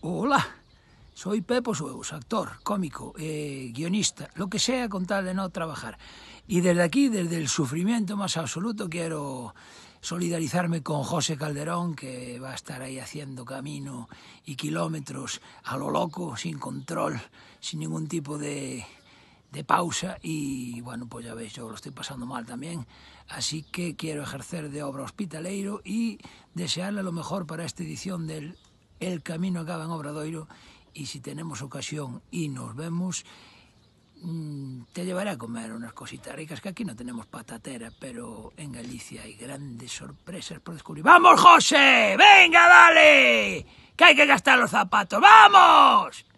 Hola, soy Pepo Suevos, actor, cómico, eh, guionista, lo que sea con tal de no trabajar. Y desde aquí, desde el sufrimiento más absoluto, quiero solidarizarme con José Calderón, que va a estar ahí haciendo camino y kilómetros a lo loco, sin control, sin ningún tipo de, de pausa y bueno, pues ya veis, yo lo estoy pasando mal también, así que quiero ejercer de obra hospitaleiro y desearle lo mejor para esta edición del el camino acaba en Obradoiro y si tenemos ocasión y nos vemos, mm, te llevaré a comer unas cositas ricas que aquí no tenemos patatera, pero en Galicia hay grandes sorpresas por descubrir. ¡Vamos, José! ¡Venga, dale! ¡Que hay que gastar los zapatos! ¡Vamos!